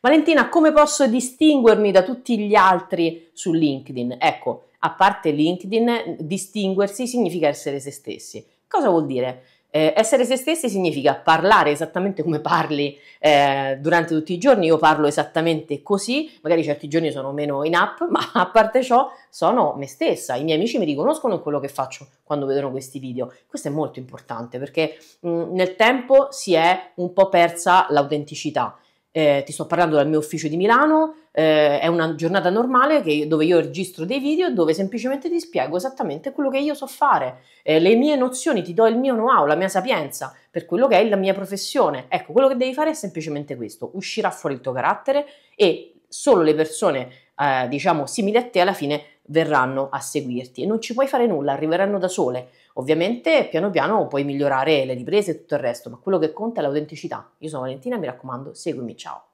Valentina, come posso distinguermi da tutti gli altri su LinkedIn? Ecco, a parte LinkedIn, distinguersi significa essere se stessi. Cosa vuol dire? Eh, essere se stessi significa parlare esattamente come parli eh, durante tutti i giorni, io parlo esattamente così, magari certi giorni sono meno in app, ma a parte ciò sono me stessa, i miei amici mi riconoscono in quello che faccio quando vedono questi video. Questo è molto importante perché mh, nel tempo si è un po' persa l'autenticità eh, ti sto parlando dal mio ufficio di Milano, eh, è una giornata normale che, dove io registro dei video dove semplicemente ti spiego esattamente quello che io so fare, eh, le mie nozioni, ti do il mio know-how, la mia sapienza per quello che è la mia professione. Ecco, quello che devi fare è semplicemente questo, uscirà fuori il tuo carattere e solo le persone eh, diciamo simili a te alla fine verranno a seguirti e non ci puoi fare nulla, arriveranno da sole. Ovviamente piano piano puoi migliorare le riprese e tutto il resto, ma quello che conta è l'autenticità. Io sono Valentina, mi raccomando, seguimi, ciao.